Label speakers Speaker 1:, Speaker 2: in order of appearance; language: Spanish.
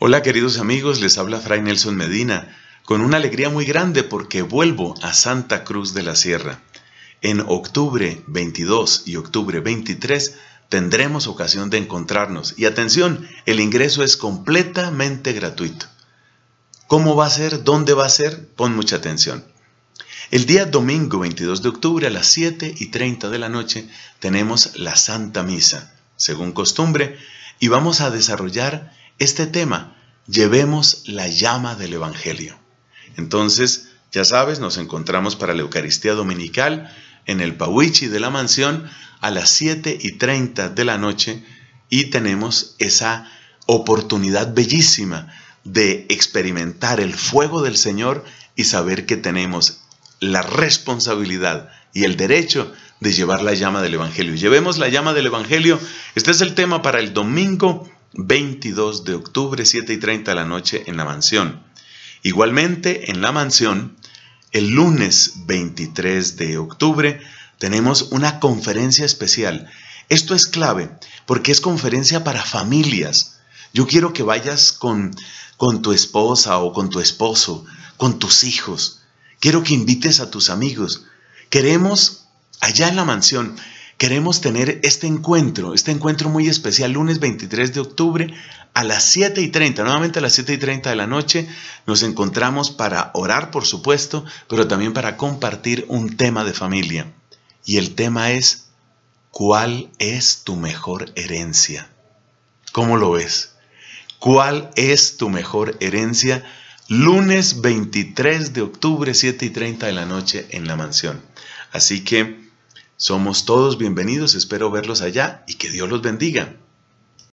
Speaker 1: Hola queridos amigos, les habla Fray Nelson Medina, con una alegría muy grande porque vuelvo a Santa Cruz de la Sierra. En octubre 22 y octubre 23 tendremos ocasión de encontrarnos y atención, el ingreso es completamente gratuito. ¿Cómo va a ser? ¿Dónde va a ser? Pon mucha atención. El día domingo 22 de octubre a las 7 y 30 de la noche tenemos la Santa Misa, según costumbre, y vamos a desarrollar este tema, llevemos la llama del Evangelio. Entonces, ya sabes, nos encontramos para la Eucaristía Dominical en el Pauichi de la mansión a las 7 y 30 de la noche y tenemos esa oportunidad bellísima de experimentar el fuego del Señor y saber que tenemos la responsabilidad y el derecho de llevar la llama del Evangelio. Llevemos la llama del Evangelio. Este es el tema para el domingo 22 de octubre, 7 y 30 de la noche en la mansión. Igualmente, en la mansión, el lunes 23 de octubre, tenemos una conferencia especial. Esto es clave porque es conferencia para familias. Yo quiero que vayas con, con tu esposa o con tu esposo, con tus hijos. Quiero que invites a tus amigos. Queremos allá en la mansión Queremos tener este encuentro, este encuentro muy especial, lunes 23 de octubre a las 7 y 30, nuevamente a las 7 y 30 de la noche, nos encontramos para orar, por supuesto, pero también para compartir un tema de familia. Y el tema es, ¿cuál es tu mejor herencia? ¿Cómo lo ves? ¿Cuál es tu mejor herencia? Lunes 23 de octubre, 7 y 30 de la noche en la mansión. Así que somos todos bienvenidos, espero verlos allá y que Dios los bendiga.